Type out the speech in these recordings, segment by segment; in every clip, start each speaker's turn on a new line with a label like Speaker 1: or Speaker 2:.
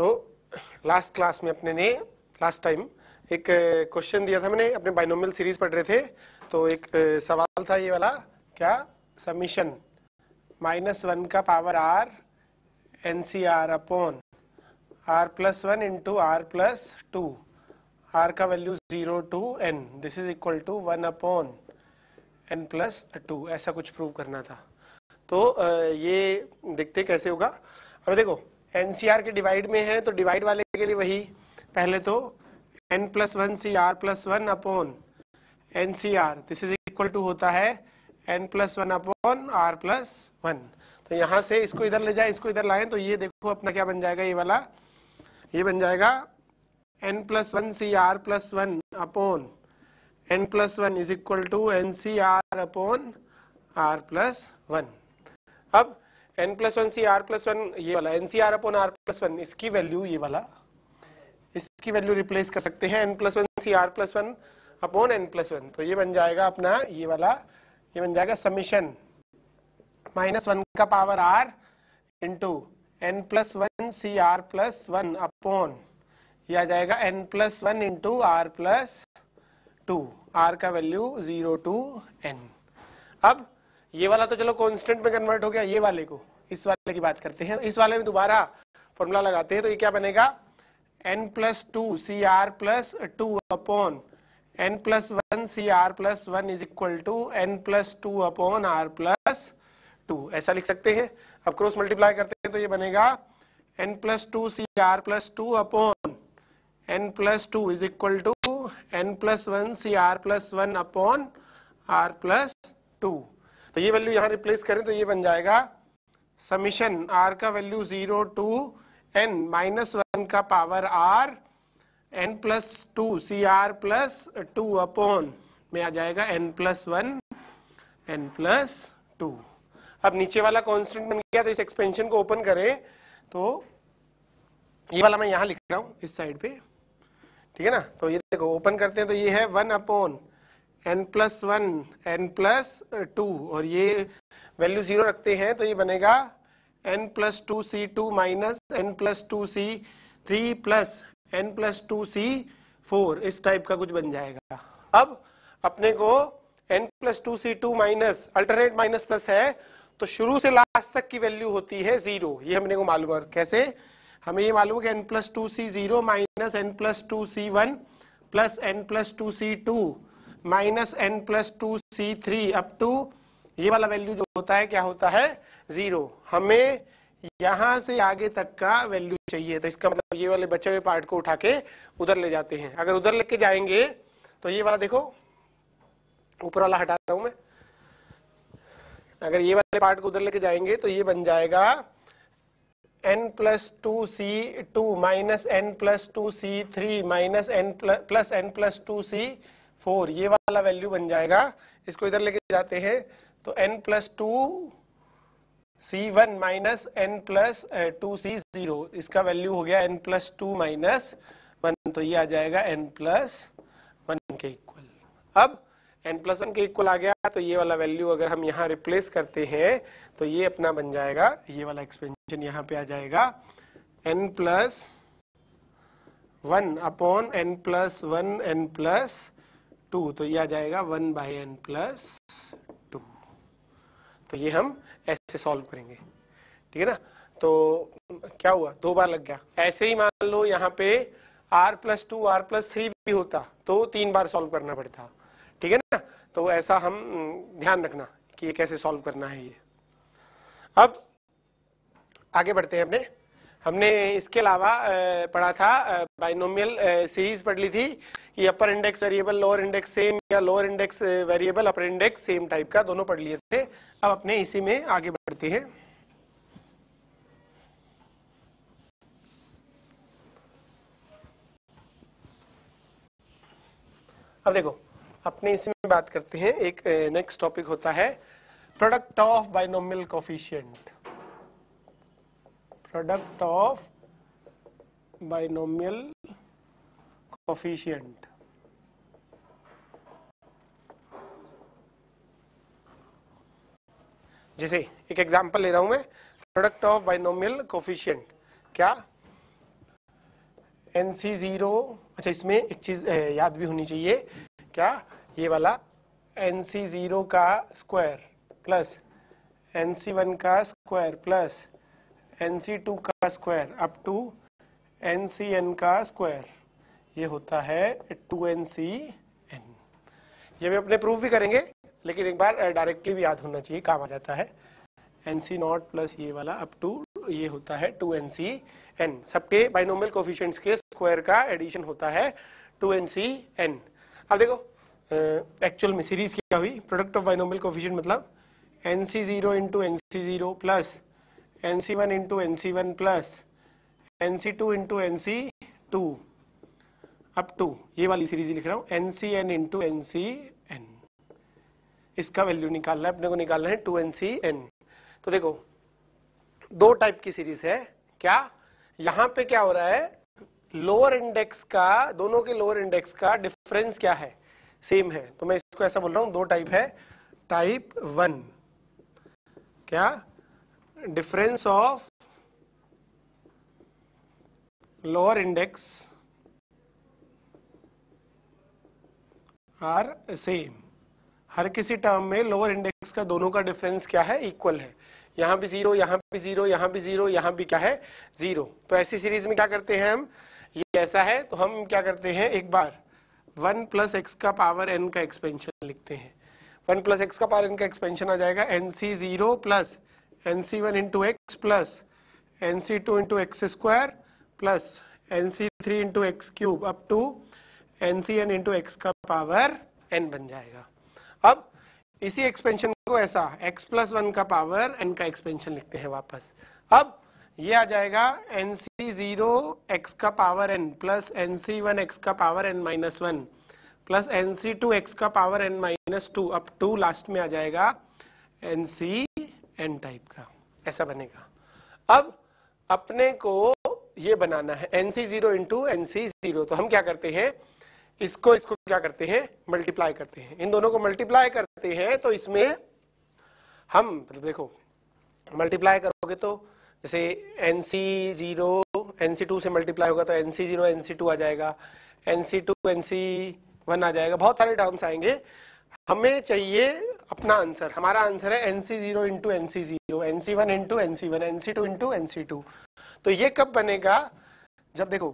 Speaker 1: तो last class में अपने ने लास्ट टाइम एक क्वेश्चन दिया था मैंने अपने बाइनोमियल सीरीज पढ़ रहे थे तो एक सवाल था ये वाला क्या समीशन माइनस वन का power R N C are upon are plus one into R plus two R का value zero to N this is equal to one upon N plus two ऐसा कुछ प्रूव करना था तो ये देखते कैसे होगा अब देखो एनसीआर के डिवाइड में है तो डिवाइड वाले के लिए वही पहले तो N plus one C are plus one upon N C R this is equal to होता है N plus one upon are plus one तो यहां से इसको इधर ले जाए इसको इधर लाए तो ये देखो अपना क्या बन जाएगा ये वाला ये बन जाएगा N plus one C are plus one upon N plus one is equal to N C are upon are plus one अब N plus one C are plus one ये वाला N C R upon R plus one इसकी value ये वाला इसकी value replace कर सकते हैं N plus one C are plus one upon N plus one तो ये बन जाएगा अपना ये वाला ये बन जाएगा समीशन माइनस वन का power R into N plus one C are plus one upon ये आ जाएगा N plus one into R plus two R का वैल्यू जीरो टू एन अब ये वाला तो चलो कॉन्स्टेंट में कन्वर्ट हो गया ये वाले को इस वाले की बात करते हैं तो इस वाले में दोबारा फॉर्मूला लगाते हैं तो ये क्या बनेगा N plus two C are plus two upon N plus one C are plus one is equal to N plus two upon are plus two ऐसा लिख सकते हैं अब क्रॉस मल्टीप्लाई करते हैं तो ये बनेगा N plus two C are plus two upon N plus two is equal to N plus one C are plus one upon are plus two तो ये वैल्यू यहाँ रिप्लेस करें तो ये बन जाएगा समीशन आर का value zero to N minus one का power R N plus two C are plus two upon में आ जाएगा N plus one N plus two अब नीचे वाला कांस्टेंट बन गया तो इस एक्सपेंशन को ओपन करें तो ये वाला मैं यहां लिख रहा हूं इस साइड पे ठीक है ना तो ये देखो ओपन करते हैं तो ये है one upon N plus one N plus two और ये वैल्यू जीरो रखते हैं तो ये बनेगा N plus two C two minus N plus two C three plus N plus two C four इस टाइप का कुछ बन जाएगा अब अपने को N plus two C two minus alternate minus plus है तो शुरू से लास्ट तक की वैल्यू होती है जीरो ये हमने को मालूम है कैसे हमें ये मालूम है कि N plus two C zero minus N plus two C one plus N plus two C two minus N plus two C three up to ये वाला वैल्यू जो होता है क्या होता है जीरो हमें यहां से आगे तक का वैल्यू चाहिए तो इसका मतलब ये वाले बचे हुए पार्ट को उठा के उधर ले जाते हैं अगर उधर लेके जाएंगे तो ये वाला देखो ऊपर वाला हटा रहा हूं मैं अगर ये वाले पार्ट को उधर लेके जाएंगे तो ये बन जाएगा N plus two C two minus N plus two C three minus N plus N plus two C four ये वाला वैल्यू बन जाएगा इसको इधर लेके जाते हैं तो n plus two C one minus N plus two C zero इसका वैल्यू हो गया N plus two minus one तो ये आ जाएगा एन प्लस वन के इक्वल अब एन प्लस वन के इक्वल आ गया तो ये वाला वैल्यू अगर हम यहाँ रिप्लेस करते हैं तो ये अपना बन जाएगा ये वाला एक्सपेंशन यहाँ पे आ जाएगा N plus one upon N plus one N plus two तो ये आ जाएगा वन बाई एन प्लस तो ये हम ऐसे सॉल्व करेंगे ठीक है ना तो क्या हुआ दो बार लग गया ऐसे ही मान लो यहाँ पे R plus two R plus three भी होता तो तीन बार सॉल्व करना पड़ता ठीक है ना तो ऐसा हम हम्म, ध्यान रखना कि ये कैसे सॉल्व करना है ये अब आगे बढ़ते हैं अपने हमने इसके अलावा पढ़ा था बाइनोमियल सीरीज पढ़ ली थी कि upper index variable lower index same या lower index variable upper index same type का दोनों पढ़ लिए थे अब अपने इसी में आगे बढ़ते हैं अब देखो अपने इसी में बात करते हैं एक नेक्स्ट टॉपिक होता है product of binomial coefficient product of binomial coefficient जैसे एक एग्जांपल ले रहा हूं मैं प्रोडक्ट ऑफ बाइनोमियल कोफिशियंट क्या एन सी जीरो अच्छा इसमें एक चीज याद भी होनी चाहिए क्या ये वाला एन सी जीरो का square plus N C one का square plus N C two का square up to N C N का स्क्वायर ये होता है टू एन सी एन ये भी अपने प्रूफ भी करेंगे लेकिन एक बार डायरेक्टली भी याद होना चाहिए काम आ जाता है एन सी नॉट प्लस ये वाला अप टू ये होता है टू एन सी एन सबके बाइनोमियल कोफिशियंट के स्क्वायर का एडिशन होता है टू एन सी एन अब देखो एक्चुअल में सीरीज क्या हुई प्रोडक्ट ऑफ बाइनोमियल कोफिशियंट मतलब N C zero into N C zero plus N C one into N C one plus N C two into N C two अब to ये वाली series लिख रहा हूँ N C N into N C N इसका value निकालना है अपने को निकालना है टू एन सी एन तो देखो दो टाइप की सीरीज है क्या यहां पे क्या हो रहा है लोअर इंडेक्स का दोनों के लोअर इंडेक्स का डिफरेंस क्या है सेम है तो मैं इसको ऐसा बोल रहा हूं दो टाइप है टाइप वन क्या difference of lower index are same हर किसी टर्म में लोअर इंडेक्स का दोनों का डिफरेंस क्या है इक्वल है यहां भी जीरो यहां भी जीरो यहां भी जीरो यहां भी क्या है जीरो तो ऐसी सीरीज में क्या करते हैं हम ये ऐसा है तो हम क्या करते हैं एक बार वन प्लस एक्स का पावर एन का एक्सपेंशन लिखते हैं वन प्लस एक्स का पावर एन का एक्सपेंशन आ जाएगा N C zero plus nc1 into x plus nc2 into x square plus nc3 into x cube up to ncn into x का power n बन जाएगा अब इसी एक्सपेंशन को ऐसा x प्लस वन का पावर n का एक्सपेंशन लिखते हैं वापस अब ये आ जाएगा एन सी जीरो एक्स का power N plus N C one x का power N minus one plus N C two x का पावर एन माइनस टू अब टू लास्ट में आ जाएगा एन सी एन टाइप का ऐसा बनेगा अब अपने को ये बनाना है N C zero into N C zero तो हम क्या करते हैं इसको इसको क्या करते हैं मल्टीप्लाई करते हैं इन दोनों को मल्टीप्लाई करते हैं तो इसमें हम मतलब देखो मल्टीप्लाई करोगे तो जैसे N C zero N C two से मल्टीप्लाई होगा तो N C zero N C two आ जाएगा N C two N C one आ जाएगा बहुत सारे टर्म्स आएंगे हमें चाहिए अपना आंसर हमारा आंसर है NC zero into NC zero N C one into NC one N C two into N C two तो ये कब बनेगा जब देखो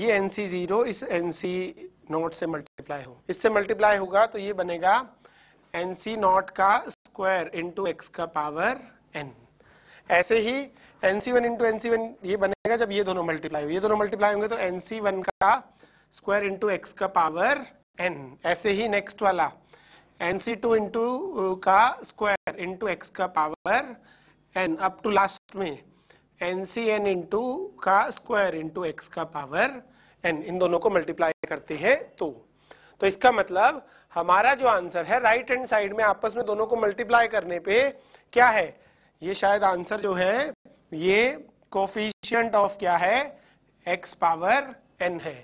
Speaker 1: ये एनसी जीरो इस एनसी सी नॉट से मल्टीप्लाई हो इससे मल्टीप्लाई होगा तो ये बनेगा एनसी सी नॉट का स्क्वायर इंटू एक्स का पावर एन ऐसे ही NC one into NC one ये बनेगा जब ये दोनों मल्टीप्लाई हो ये दोनों मल्टीप्लाई होंगे तो एनसी वन का स्क्वायर इंटू एक्स का पावर एन ऐसे ही नेक्स्ट वाला एनसी सी टू इंटू का स्क्वायर इंटू एक्स का power N up to last में एन सी एन इंटू का स्क्वायर इंटू एक्स का पावर एन इन दोनों को मल्टीप्लाई करते हैं तो तो इसका मतलब हमारा जो आंसर है राइट हैंड साइड में आपस में दोनों को मल्टीप्लाई करने पे क्या है ये शायद आंसर जो है ये कोफिशियंट ऑफ क्या है एक्स पावर एन है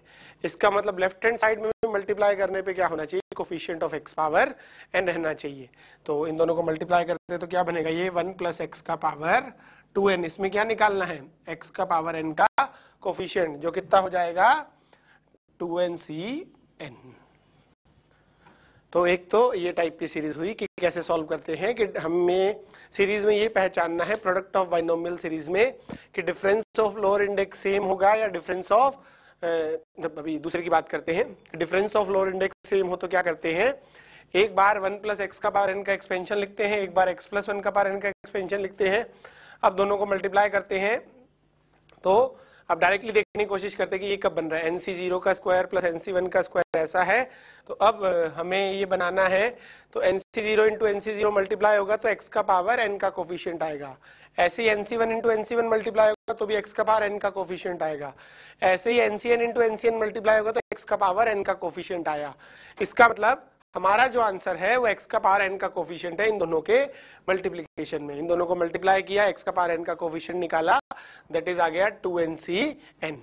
Speaker 1: इसका मतलब लेफ्ट हैंड साइड में मल्टीप्लाई करने पे क्या होना चाहिए coefficient of x power N रहना चाहिए तो इन दोनों को मल्टीप्लाई करते हैं तो क्या बनेगा ये वन प्लस एक्स का पावर टू एन इसमें क्या निकालना है एक्स का पावर एन का कोफिशियंट जो कितना हो जाएगा टू एन सी एन तो एक तो ये टाइप की सीरीज हुई कि कैसे सॉल्व करते हैं कि हमें सीरीज में ये पहचानना है प्रोडक्ट ऑफ बाइनोमियल सीरीज में कि difference of lower index same होगा या डिफरेंस ऑफ जब अभी दूसरे की बात करते हैं difference of lower index same हो तो क्या करते हैं एक बार वन प्लस एक्स का पावर एन का एक्सपेंशन लिखते हैं एक बार एक्स प्लस वन का पावर एन का एक्सपेंशन लिखते हैं अब दोनों को मल्टीप्लाई करते हैं तो अब डायरेक्टली देखने की कोशिश करते हैं कि ये कब बन रहा है एनसी जीरो का स्क्वायर प्लस एनसी वन का स्क्वायर ऐसा है तो अब हमें ये बनाना है तो n c zero into NC zero multiply होगा तो एक्स का पावर एन का कोफिशियंट आएगा ऐसे ही NC one into NC one multiply होगा तो भी एक्स का पावर एन का कोफिशियंट आएगा ऐसे ही एनसीएन इंटू एनसीएन मल्टीप्लाई होगा तो एक्स का पावर एन का कोफिशियंट आया इसका मतलब हमारा जो आंसर है वो x का पावर n का कोफिशियंट है इन दोनों के मल्टीप्लीकेशन में इन दोनों को मल्टीप्लाई किया x का पावर n का कोफिशियंट निकाला दैट इज आ गया टू एन सी एन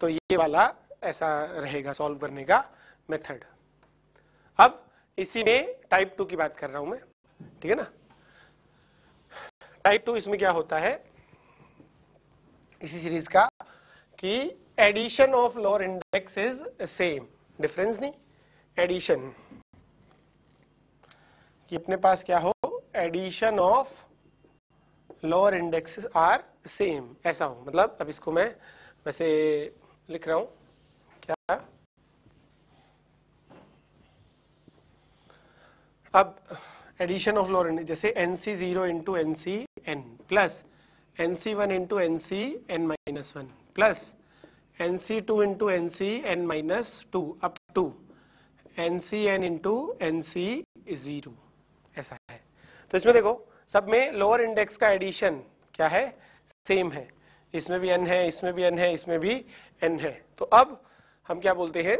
Speaker 1: तो ये वाला ऐसा रहेगा सॉल्व करने का मेथड अब इसी में टाइप टू की बात कर रहा हूं मैं ठीक है ना टाइप टू इसमें क्या होता है इसी सीरीज का कि addition of lower index is same difference नहीं एडिशन कि अपने पास क्या हो addition of lower indexes are same ऐसा हो मतलब अब इसको मैं वैसे लिख रहा हूं क्या अब एडिशन ऑफ लोअर इंडेक्स जैसे N C zero into N C n plus N C one into N C n minus one plus N C two into N C n minus two up to N C N into N C zero ऐसा है तो इसमें देखो सब में lower index का addition क्या है सेम है इसमें भी एन है इसमें भी एन है इसमें भी एन है तो अब हम क्या बोलते हैं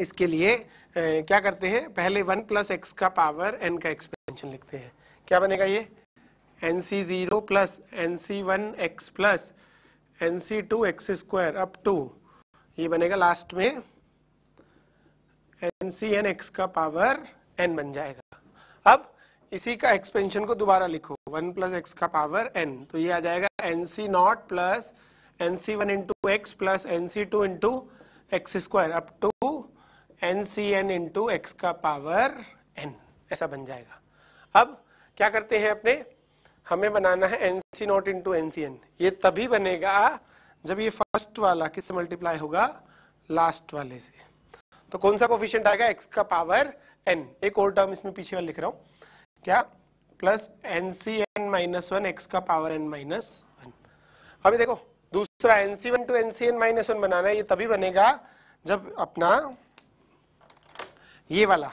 Speaker 1: इसके लिए ए, क्या करते हैं पहले वन प्लस एक्स का पावर एन का एक्सपेंशन लिखते हैं क्या बनेगा ये n C zero plus N C one x plus N C two x square up to ये बनेगा लास्ट में एन सी एन एक्स का पावर एन बन जाएगा अब इसी का एक्सपेंशन को दोबारा लिखो वन प्लस एक्स का पावर एन तो ये आ जाएगा n c not plus n c one into x plus n c two into x square up to N C N into x का पावर एन ऐसा बन जाएगा अब क्या करते हैं अपने हमें बनाना है N C not into N C n ये तभी बनेगा जब ये फर्स्ट वाला किससे मल्टीप्लाई होगा लास्ट वाले से तो कौन सा कोफिशियंट आएगा एक्स का पावर एन एक और टर्म इसमें पीछे वाला लिख रहा हूं क्या plus N C n minus one x का पावर एन माइनस वन अभी देखो दूसरा n C one to N C n minus one बनाना है ये तभी बनेगा जब अपना ये वाला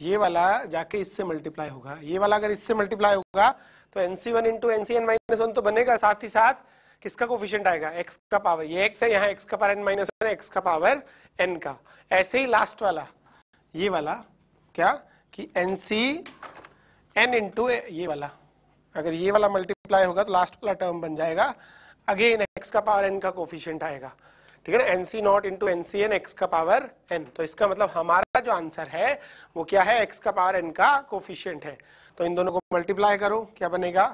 Speaker 1: ये वाला जाके इससे मल्टीप्लाई होगा ये वाला अगर इससे मल्टीप्लाई होगा तो N C one into N C n minus one तो बनेगा साथ ही साथ किसका कोफिशियंट आएगा एक्स का पावर ये एक्स है यहाँ एक्स का power N minus one x का पावर एन का ऐसे ही लास्ट वाला ये वाला क्या कि एन सी एन इंटू ये वाला अगर ये वाला मल्टीप्लाई होगा तो लास्ट वाला टर्म बन जाएगा अगेन एक्स का पावर एन का कोफिशियंट आएगा ठीक है ना n C not into N C n x का पावर एन तो इसका मतलब हमारा जो आंसर है वो क्या है एक्स का पावर एन का कोफिशियंट है तो इन दोनों को मल्टीप्लाई करो क्या बनेगा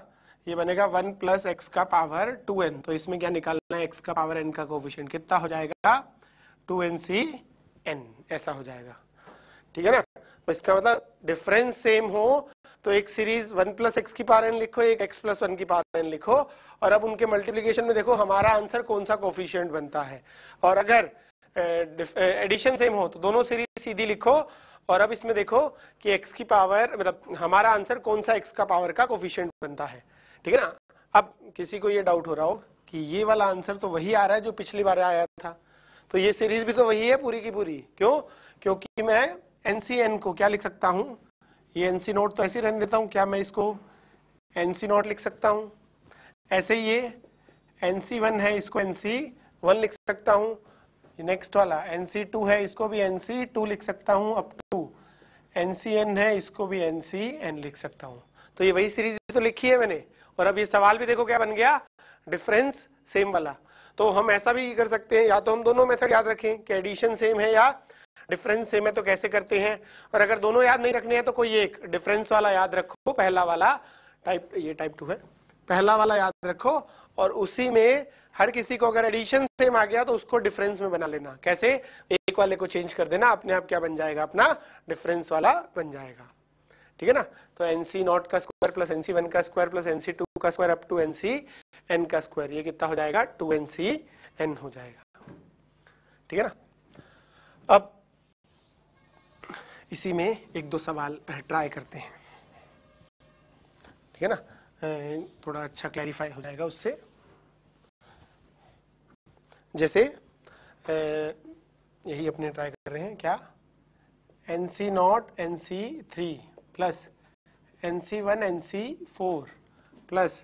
Speaker 1: ये बनेगा वन प्लस एक्स का पावर टू एन तो इसमें क्या निकालना है एक्स का पावर एन का कोफिशियंट कितना हो जाएगा टू एन सी एन ऐसा हो जाएगा ठीक है ना तो इसका मतलब डिफरेंस सेम हो तो एक सीरीज वन प्लस एक्स की पार एन लिखो एक एक्स प्लस वन की पार एन लिखो और अब उनके मल्टीप्लीकेशन में देखो हमारा आंसर कौन सा कोफिशियंट बनता है और अगर एडिशन सेम हो तो दोनों सीरीज सीधी लिखो और अब इसमें देखो कि एक्स की पावर मतलब हमारा आंसर कौन सा एक्स का पावर का कोफिशियंट बनता है ठीक है ना अब किसी को ये डाउट हो रहा हो कि ये वाला आंसर तो वही आ रहा है जो पिछली बार आया था तो ये सीरीज भी तो वही है पूरी की पूरी क्यों क्योंकि मैं एन को क्या लिख सकता हूं ये एनसी नोट तो ऐसे रहने देता हूं क्या मैं इसको एन सी नोट लिख सकता हूं ऐसे ये एन सी वन है इसको एन सी वन लिख सकता हूं नेक्स्ट वाला एनसी टू है इसको भी एन सी टू लिख सकता हूं अप टू एन एन है इसको भी एनसी एन लिख सकता हूं तो ये वही सीरीज तो लिखी है मैंने और अब ये सवाल भी देखो क्या बन गया डिफरेंस सेम वाला तो हम ऐसा भी कर सकते हैं या तो हम दोनों मेथड याद रखें कि एडिशन सेम है या डिफरेंस सेम है तो कैसे करते हैं और अगर दोनों याद नहीं रखने हैं तो कोई एक डिफरेंस वाला याद रखो पहला वाला टाइप ये टाइप टू है पहला वाला याद रखो और उसी में हर किसी को अगर एडिशन सेम आ गया तो उसको डिफरेंस में बना लेना कैसे एक वाले को चेंज कर देना अपने आप क्या बन जाएगा अपना डिफरेंस वाला बन जाएगा ठीक है ना तो एनसी नॉट का स्क्वायर प्लस एनसी वन का स्क्वायर प्लस एनसी टू का square up to n c n का स्क्वायर ये कितना हो जाएगा टू एनसी एन हो जाएगा ठीक है ना अब इसी में एक दो सवाल ट्राई करते हैं ठीक है ना थोड़ा अच्छा क्लैरिफाई हो जाएगा उससे जैसे यही अपने ट्राई कर रहे हैं क्या N C not n C three plus N C one n c four plus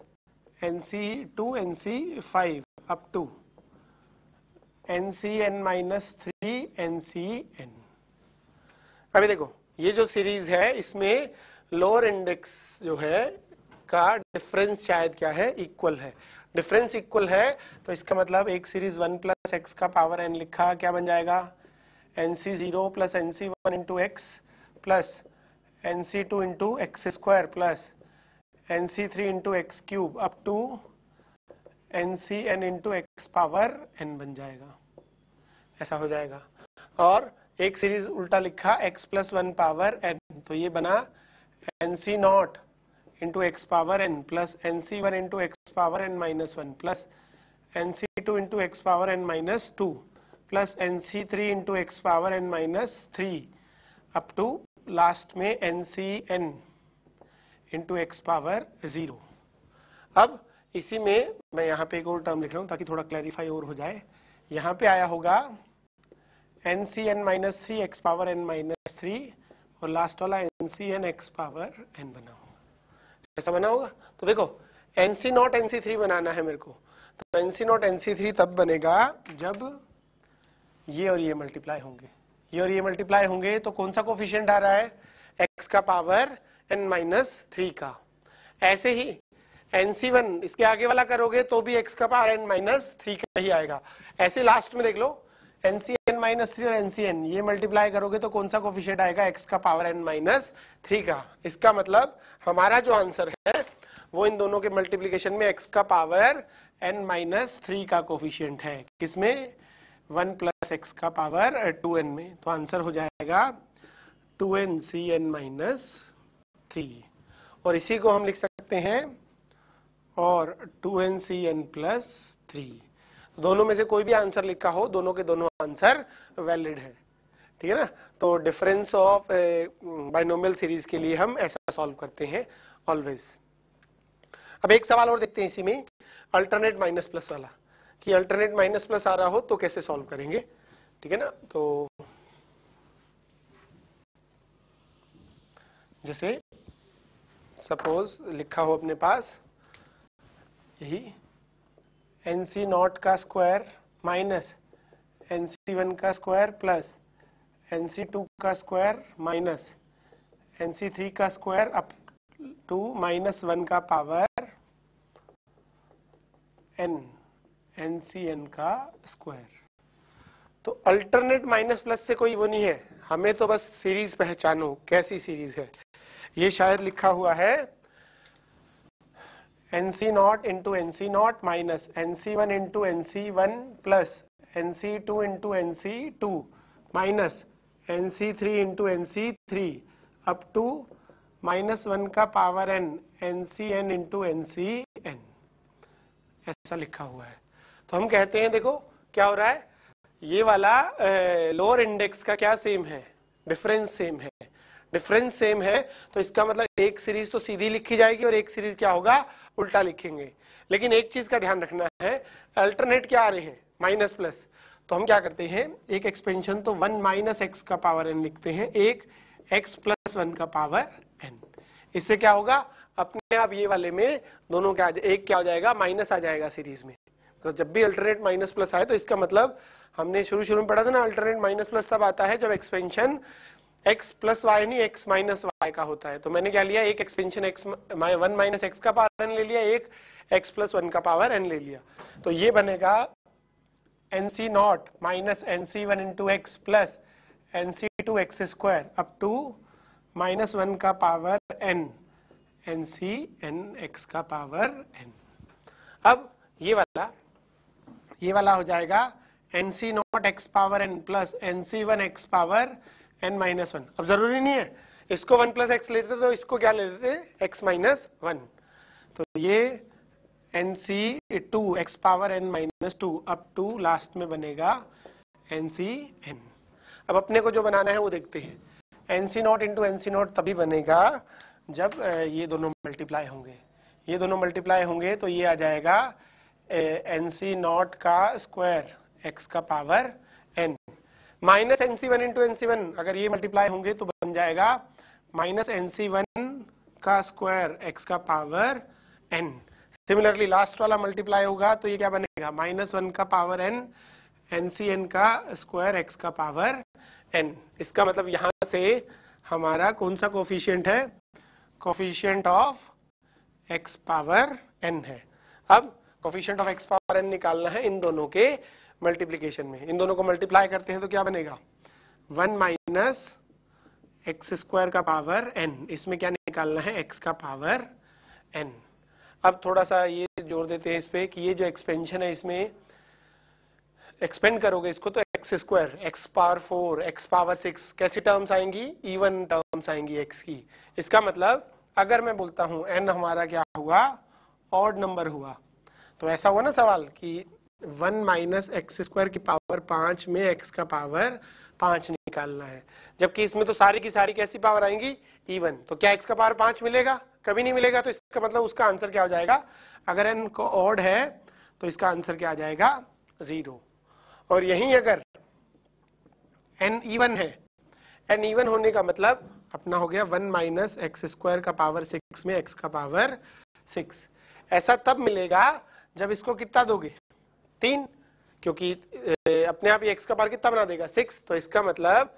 Speaker 1: N C two N c five up to N C n minus three n C n अभी देखो ये जो series है इसमें lower index जो है का difference शायद क्या है इक्वल है डिफरेंस इक्वल है तो इसका मतलब एक सीरीज वन प्लस एक्स का पावर एन लिखा क्या बन जाएगा N C zero plus N C one into x plus N C two into x square plus N C three into x cube up to N C N into x power n बन जाएगा ऐसा हो जाएगा और एक series उल्टा लिखा x plus one power n तो ये बना n C not into x power N plus N C one into x power N minus one plus N C two into x power N minus two plus N C three into x power N minus three up to last में N C N into x power zero अब इसी में मैं यहाँ पे एक और term लिख रहा हूँ ताकि थोड़ा क्लैरिफाई और हो जाए यहाँ पे आया होगा एन सी n minus three x power N minus three और लास्ट वाला N C n x power n बना होगा ऐसा बना होगा तो देखो n C not n C three बनाना है मेरे को तो N C not n C three तब बनेगा जब ये और ये मल्टीप्लाई होंगे ये और ये मल्टीप्लाई होंगे तो कौन सा कोफिशियंट आ रहा है एक्स का पावर एन माइनस थ्री का ऐसे ही एन सी वन इसके आगे वाला करोगे तो भी एक्स का पावर एन माइनस थ्री का ही आएगा ऐसे लास्ट में देख लो एनसीएन माइनस थ्री और एनसीएन ये मल्टीप्लाई करोगे तो कौन सा कोफिशियंट आएगा एक्स का पावर एन माइनस थ्री का इसका मतलब हमारा जो आंसर है वो इन दोनों के मल्टीप्लीकेशन में एक्स का पावर एन माइनस थ्री का कोफिशियंट है किसमें वन प्लस एक्स का पावर टू एन में तो आंसर हो जाएगा two N C n minus three और इसी को हम लिख सकते हैं और two N C n plus three दोनों में से कोई भी आंसर लिखा हो दोनों के दोनों आंसर वैलिड है ठीक है ना तो डिफरेंस ऑफ बाइनोमियल सीरीज के लिए हम ऐसा सॉल्व करते हैं ऑलवेज अब एक सवाल और देखते हैं इसी में अल्टरनेट माइनस प्लस वाला कि अल्टरनेट माइनस प्लस आ रहा हो तो कैसे सॉल्व करेंगे ठीक है ना तो जैसे सपोज लिखा हो अपने पास यही एन सी नॉट का स्क्वायर माइनस एन सी वन का square plus N C two का स्क्वायर माइनस एन सी थ्री का square up to minus one का power n n C N का स्क्वायर तो अल्टरनेट माइनस प्लस से कोई वो नहीं है हमें तो बस सीरीज पहचानो कैसी सीरीज है ये शायद लिखा हुआ है one plus N C two into N C two minus n C three into N C three up to minus one का power n n C N into N C n ऐसा लिखा हुआ है तो हम कहते हैं देखो क्या हो रहा है ये वाला लोअर इंडेक्स का क्या सेम है डिफरेंस सेम है डिफरेंस सेम है तो इसका मतलब एक सीरीज तो सीधी लिखी जाएगी और एक सीरीज क्या होगा उल्टा लिखेंगे लेकिन एक चीज का ध्यान रखना है अल्टरनेट क्या आ रहे हैं माइनस प्लस तो हम क्या करते हैं एक एक्सपेंशन तो वन माइनस एक्स का पावर एन लिखते हैं एक एक्स प्लस वन का पावर एन इससे क्या होगा अपने आप ये वाले में दोनों क्या एक क्या हो जाएगा माइनस आ जाएगा सीरीज में तो जब भी अल्टरनेट माइनस प्लस आए तो इसका मतलब हमने शुरू शुरू में पढ़ा था ना अल्टरनेट माइनस प्लस तब आता है जब एक्सपेंशन x प्लस वाई नहीं x माइनस वाई का होता है तो मैंने क्या लिया एक expansion x one minus x का पावर n ले लिया एक x प्लस वन का पावर n ले लिया तो ये बनेगा n C not minus n C one into x plus N C two x square up to minus one का पावर n एन सी एन एक्स का पावर n अब ये वाला ये वाला हो जाएगा N C not x power N plus N C one x power N minus one अब जरूरी नहीं है इसको वन प्लस एक्स लेते तो इसको क्या लेते थे एक्स माइनस वन तो ये n C two x power N minus two up to last में बनेगा एन सी एन अब अपने को जो बनाना है वो देखते हैं n C not into N C not तभी बनेगा जब ये दोनों मल्टीप्लाई होंगे ये दोनों मल्टीप्लाई होंगे तो ये आ जाएगा एन सी नॉट का स्क्वायर एक्स का पावर माइनस एन सी one into N C one अगर ये मल्टीप्लाई होंगे तो बन जाएगा माइनस एन सी वन का स्क्वायर एक्स का पावर एन सिमिलरली लास्ट वाला मल्टीप्लाई होगा तो ये क्या बनेगा माइनस वन का power n n C N का स्क्वायर एक्स का पावर एन इसका मतलब यहां से हमारा कौन सा कोफिशियंट है coefficient of x power n है अब coefficient of x power n निकालना है इन दोनों के मल्टीप्लीकेशन में इन दोनों को मल्टीप्लाई करते हैं तो क्या बनेगा वन माइनस एक्स स्क्वायर का पावर एन इसमें क्या निकालना है एक्स का पावर एन अब थोड़ा सा ये जोर देते हैं इस पे कि ये जो एक्सपेंशन है इसमें एक्सपेंड करोगे इसको तो x square x power four x power six कैसी टर्म्स आएंगी इवन टर्म्स आएंगी एक्स की इसका मतलब अगर मैं बोलता हूं एन हमारा क्या हुआ ऑड नंबर हुआ तो ऐसा हुआ ना सवाल कि वन माइनस एक्स स्क्वायर की पावर पांच में एक्स का पावर पांच निकालना है जबकि इसमें तो सारी की सारी कैसी पावर आएंगी इवन तो क्या एक्स का पावर पांच मिलेगा कभी नहीं मिलेगा तो इसका मतलब उसका आंसर क्या हो जाएगा अगर एन को ऑड है तो इसका आंसर क्या आ जाएगा जीरो और यहीं अगर एन ईवन है एन ईवन होने का मतलब अपना हो गया वन माइनस एक्स स्क्वायर का पावर सिक्स में एक्स का पावर सिक्स ऐसा तब मिलेगा जब इसको कितना दोगे तीन क्योंकि अपने आप ही एक्स का पावर कितना बना देगा सिक्स तो इसका मतलब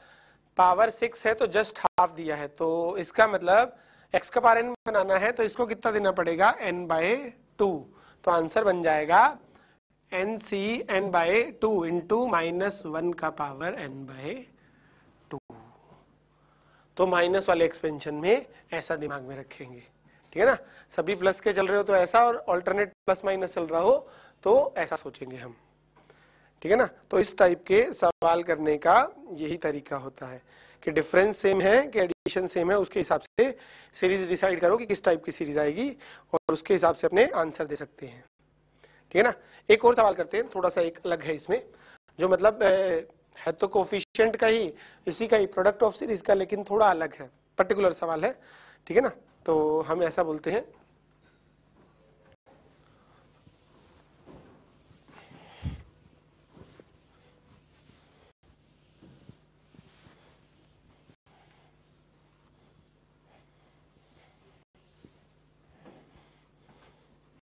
Speaker 1: पावर सिक्स है तो जस्ट हाफ दिया है तो इसका मतलब एक्स का पावर एन बनाना है तो इसको कितना देना पड़ेगा एन बाय टू तो आंसर बन जाएगा N C n by two into minus one का पावर एन बाय टू तो माइनस वाले एक्सपेंशन में ऐसा दिमाग में रखेंगे ठीक है ना सभी प्लस के चल रहे हो तो ऐसा और ऑल्टरनेट प्लस माइनस चल रहा हो तो ऐसा सोचेंगे हम ठीक है ना तो इस टाइप के सवाल करने का यही तरीका होता है कि डिफरेंस सेम है कि एडिशन सेम है उसके हिसाब से सीरीज डिसाइड करो कि किस टाइप की सीरीज आएगी और उसके हिसाब से अपने आंसर दे सकते हैं ठीक है ना एक और सवाल करते हैं थोड़ा सा एक अलग है इसमें जो मतलब है तो कोफिशियंट का ही इसी का ही प्रोडक्ट ऑफ सीरीज का लेकिन थोड़ा अलग है पर्टिकुलर सवाल है ठीक है ना तो हम ऐसा बोलते हैं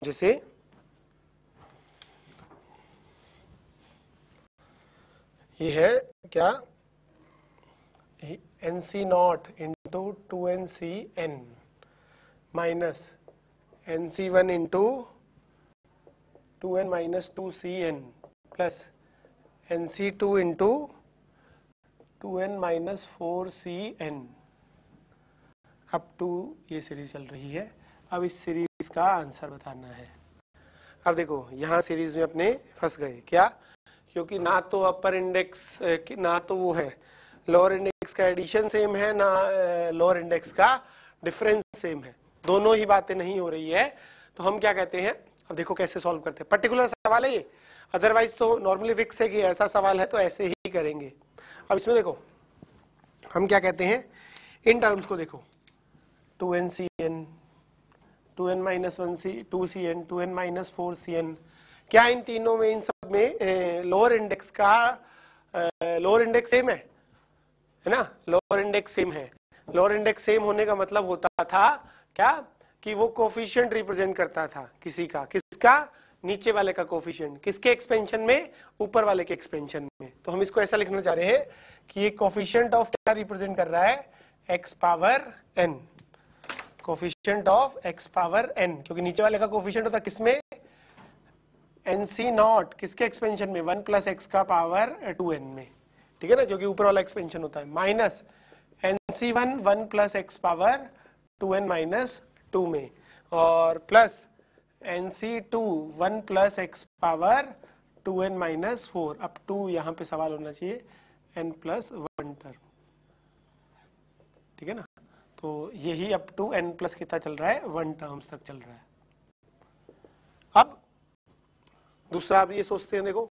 Speaker 1: जिसे ये है क्या N C not into two N C n minus n C one into two N minus two C n plus N C two into two N minus four C n अब टू ये series चल रही है अब इस series इसका answer बताना है अब देखो यहां सीरीज में अपने फंस गए क्या क्योंकि ना तो अपर इंडेक्स ना तो वो है लोअर इंडेक्स का एडिशन सेम है ना लोअर इंडेक्स का डिफरेंस सेम है दोनों ही बातें नहीं हो रही है तो हम क्या कहते हैं अब देखो कैसे सॉल्व करते हैं पर्टिकुलर सवाल है ये अदरवाइज तो नॉर्मली फिक्स है कि ऐसा सवाल है तो ऐसे ही करेंगे अब इसमें देखो हम क्या कहते हैं इन टर्म्स को देखो two N C two N minus one C two सी n two N minus four सी एन क्या इन तीनों में इन सब में लोअर इंडेक्स का लोअर इंडेक्स सेम है है ना लोअर इंडेक्स सेम है लोअर इंडेक्स सेम होने का मतलब होता था क्या कि वो कोफिशियंट रिप्रेजेंट करता था किसी का किसका नीचे वाले का कोफिशियंट किसके एक्सपेंशन में ऊपर वाले के एक्सपेंशन में तो हम इसको ऐसा लिखना चाह रहे हैं कि ये कोफिशियंट ऑफ क्या रिप्रेजेंट कर रहा है x power n coefficient of x power n क्योंकि नीचे वाले का कोफिशियंट होता किसमें एन सी नॉट किसके एक्सपेंशन में वन प्लस एक्स का पावर टू एन में ठीक है ना क्योंकि ऊपर वाला एक्सपेंशन होता है माइनस एन सी one one plus x power two N minus two में और plus N C two one plus x power two N minus four अब टू यहां पे सवाल होना चाहिए एन प्लस वन टर्म ठीक है ना तो यही अप टू एन प्लस कितना चल रहा है वन टर्म्स तक चल रहा है अब दूसरा आप ये सोचते हैं देखो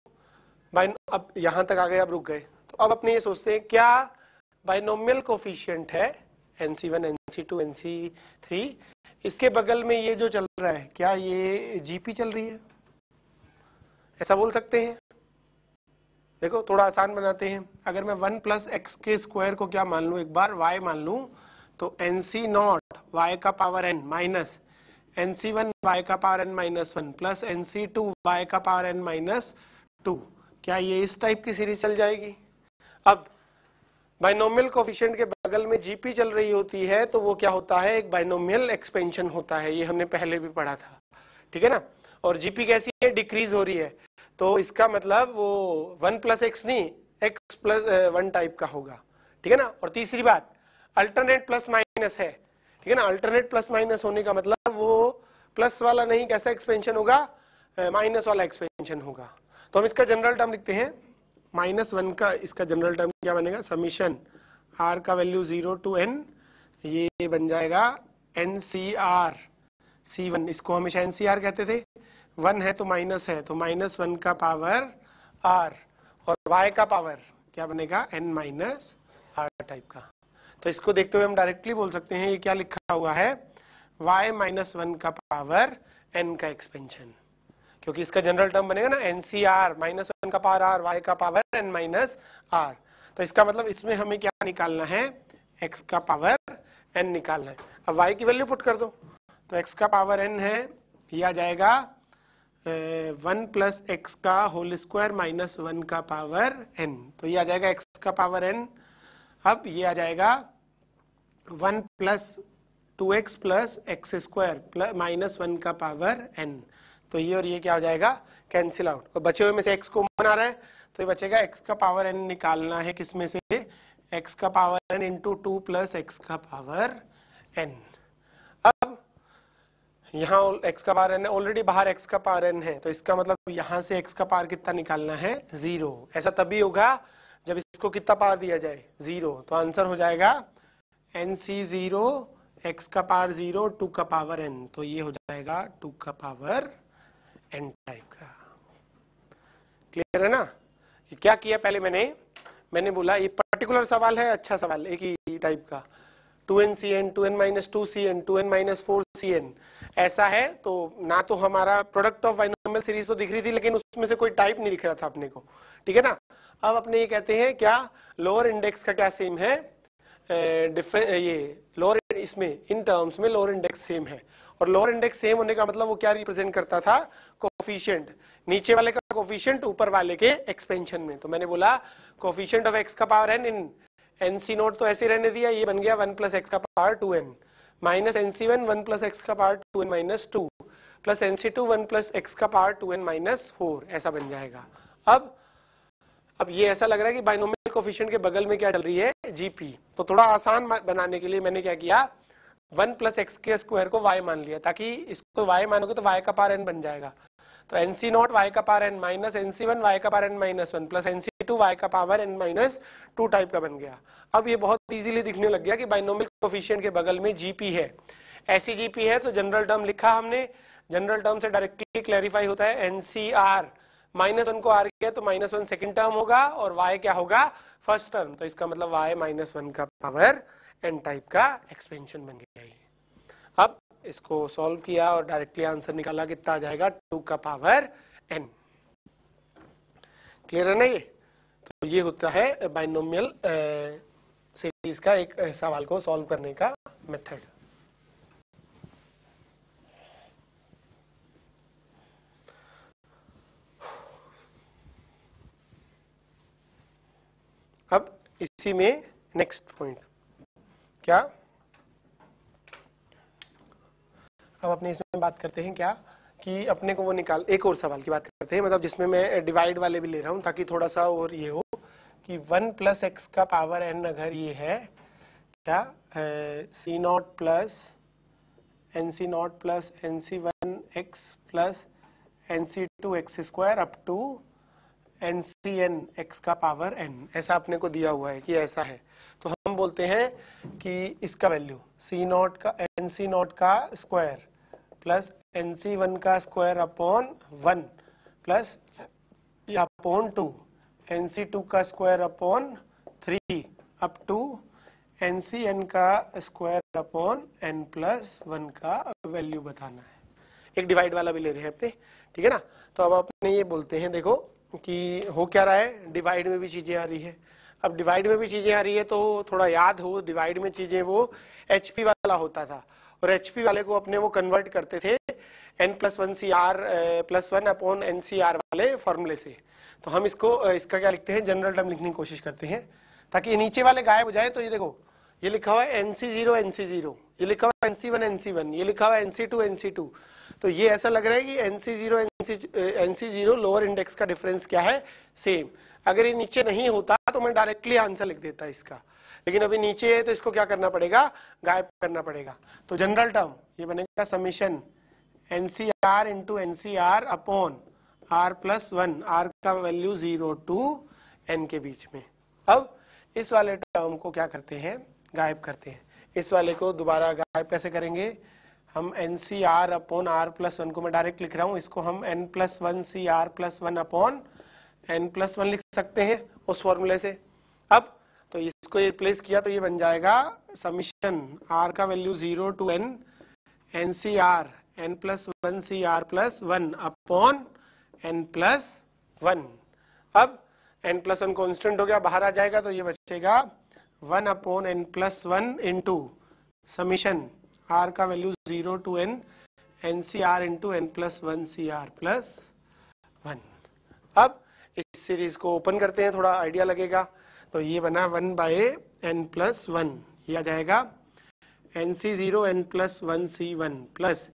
Speaker 1: बाय अब यहां तक आ गए अब रुक गए तो अब अपने ये सोचते हैं क्या बाइनोमियल कोफिशियंट है एन सी वन एन सी टू एन सी थ्री इसके बगल में ये जो चल रहा है क्या ये जीपी चल रही है ऐसा बोल सकते हैं देखो थोड़ा आसान बनाते हैं अगर मैं वन प्लस एक्स के स्क्वायर को क्या मान लू एक बार वाई मान लू तो एन सी नॉट वाई का पावर एन माइनस एन सी वन वाई का power N minus one plus N C two y का पावर एन माइनस टू क्या ये इस टाइप की सीरीज चल जाएगी अब बाइनोमियल कोफिशियंट के बगल में जीपी चल रही होती है तो वो क्या होता है एक बाइनोमियल एक्सपेंशन होता है ये हमने पहले भी पढ़ा था ठीक है ना और जीपी कैसी है डिक्रीज हो रही है तो इसका मतलब वो वन प्लस एक्स नहीं एक्स प्लस वन टाइप का होगा ठीक है ना और तीसरी बात अल्टरनेट प्लस माइनस है ठीक है ना अल्टरनेट प्लस माइनस होने का मतलब वो प्लस वाला नहीं कैसा एक्सपेंशन होगा माइनस वाला एक्सपेंशन होगा तो हम इसका जनरल टर्म लिखते हैं माइनस वन का इसका जनरल टर्म क्या बनेगा समीशन आर का वैल्यू जीरो टू एन ये बन जाएगा N C r C one इसको हमेशा एन सी आर कहते थे वन है तो माइनस है तो माइनस वन का पावर आर और वाई का पावर क्या बनेगा एन माइनस आर टाइप का तो इसको देखते हुए हम डायरेक्टली बोल सकते हैं ये क्या लिखा हुआ है y माइनस वन का पावर n का एक्सपेंशन क्योंकि इसका जनरल टर्म बनेगा ना एनसीआर माइनस वन का पावर आर वाई का पावर एन माइनस आर तो इसका मतलब इसमें हमें क्या निकालना है एक्स का पावर एन निकालना है अब वाई की वैल्यू पुट कर दो तो एक्स का पावर एन है ये आ जाएगा वन प्लस एक्स का होल स्क्वायर माइनस वन का पावर एन तो ये आ जाएगा एक्स का पावर एन अब ये आ जाएगा one plus two x plus x square plus minus one का पावर एन तो ये और ये क्या हो जाएगा कैंसिल आउट और तो बचे हुए में से एक्स को बना रहा है तो ये बचेगा एक्स का पावर एन निकालना है किसमें से एक्स का power n into two plus x का पावर एन अब यहाँ एक्स का पावर एन है ऑलरेडी बाहर एक्स का पावर एन है तो इसका मतलब यहां से एक्स का पावर कितना निकालना है जीरो ऐसा तभी होगा जब इसको कितना पावर दिया जाए जीरो तो आंसर हो जाएगा एन सी जीरो एक्स का पावर जीरो टू का पावर एन तो ये हो जाएगा टू का पावर एन टाइप का क्लियर है ना ये क्या किया पहले मैंने मैंने बोला ये पर्टिकुलर सवाल है अच्छा सवाल एक ही टाइप का two N C n two N minus two सी n two N minus four सी एन ऐसा है तो ना तो हमारा प्रोडक्ट ऑफ बाइनोमियल सीरीज तो दिख रही थी लेकिन उसमें से कोई टाइप नहीं दिख रहा था अपने को ठीक है ना अब अपने ये कहते हैं क्या लोअर इंडेक्स का क्या सेम है डिफरेंट ये लोअर इसमें इन टर्म्स में लोअर इंडेक्स सेम है और लोअर इंडेक्स सेम होने का मतलब वो क्या रिप्रेजेंट करता था कोफिशियंट नीचे वाले का कोफिशियंट ऊपर वाले के एक्सपेंशन में तो मैंने बोला कोफिशियंट ऑफ एक्स का power N in n C naught तो ऐसे रहने दिया ये बन गया वन प्लस एक्स का power two N minus n सी वन वन प्लस एक्स का power two N minus two plus N C two one plus x का power two N minus four ऐसा बन जाएगा अब अब ये ऐसा लग रहा है कि बाइनोमियल कोफिशियंट के बगल में क्या चल रही है जीपी तो थोड़ा आसान बनाने के लिए मैंने क्या किया वन प्लस एक्स के स्क्वायर को वाई मान लिया ताकि इसको वाई मानोगे तो वाई का पार एन बन जाएगा तो एन सी नॉट वाई का पार एन माइनस एन सी वन वाई का power n minus one plus N C two y का power N minus two type का बन गया अब ये बहुत इजीली दिखने लग गया कि बाइनोमियल कोफिशियंट के बगल में जीपी है ऐसी जीपी है तो जनरल टर्म लिखा हमने जनरल टर्म से डायरेक्टली क्लैरिफाई होता है एनसीआर माइनस वन को आर किया तो माइनस वन सेकेंड टर्म होगा और वाई क्या होगा फर्स्ट टर्म तो इसका मतलब वाई माइनस वन का पावर एन टाइप का एक्सपेंशन बन गया ये अब इसको सॉल्व किया और डायरेक्टली आंसर निकाला कितना आ जाएगा टू का पावर एन क्लियर है ना ये तो ये होता है बाइनोमियल सीरीज का एक सवाल को सॉल्व करने का मेथड सी में नेक्स्ट पॉइंट क्या अब अपने इसमें बात करते हैं क्या कि अपने को वो निकाल एक और सवाल की बात करते हैं मतलब जिसमें मैं डिवाइड वाले भी ले रहा हूं ताकि थोड़ा सा और ये हो कि वन प्लस एक्स का पावर एन अगर ये है क्या C naught plus N C naught plus N C one x plus N C two x square up to N C n x का पावर एन ऐसा अपने को दिया हुआ है कि ऐसा है तो हम बोलते हैं कि इसका वैल्यू सी नॉट का एन सी नॉट का square plus N C one का square upon one plus upon two N C two का square upon three up to N C N का square upon N plus one का value बताना है एक divide वाला भी ले रहे हैं अपने ठीक है ना तो अब अपने ये बोलते हैं देखो कि हो क्या रहा है डिवाइड में भी चीजें आ रही है अब डिवाइड में भी चीजें आ रही है तो थोड़ा याद हो डिवाइड में चीजें वो एचपी वाला होता था और एचपी वाले को अपने वो कन्वर्ट करते थे n plus one C are plus one upon N C r वाले फॉर्मूले से तो हम इसको इसका क्या लिखते हैं जनरल टर्म लिखने की कोशिश करते हैं ताकि ये नीचे वाले गायब हो जाए तो ये देखो ये लिखा हुआ है एनसी जीरो एनसी जीरो ये लिखा हुआ एनसी वन एनसी वन ये लिखा हुआ एन सी टू एन टू तो ये ऐसा लग रहा है कि n C zero n C zero lower index का डिफरेंस क्या है सेम अगर ये नीचे नहीं होता तो मैं डायरेक्टली आंसर लिख देता इसका लेकिन अभी नीचे है तो इसको क्या करना पड़ेगा गायब करना पड़ेगा तो जनरल टर्म ये बनेगा summation n C r into n C r upon are plus one r का वैल्यू जीरो टू एन के बीच में अब इस वाले टर्म को क्या करते हैं गायब करते हैं इस वाले को दोबारा गायब कैसे करेंगे हम n C are upon are plus one को मैं डायरेक्ट लिख रहा हूँ इसको हम n plus one C are plus one upon N plus one लिख सकते हैं उस फॉर्मूले से अब तो इसको रिप्लेस किया तो ये बन जाएगा समीशन आर का value zero to n n C r N plus one C are plus one upon N plus one अब एन प्लस वन कॉन्स्टेंट हो गया बाहर आ जाएगा तो ये बचेगा one upon N plus one into summation are का value zero to n n C r into N plus one C are plus one अब इस सीरीज को ओपन करते हैं थोड़ा आइडिया लगेगा तो ये बना one by n plus one ये आ जाएगा N C zero n plus one C one plus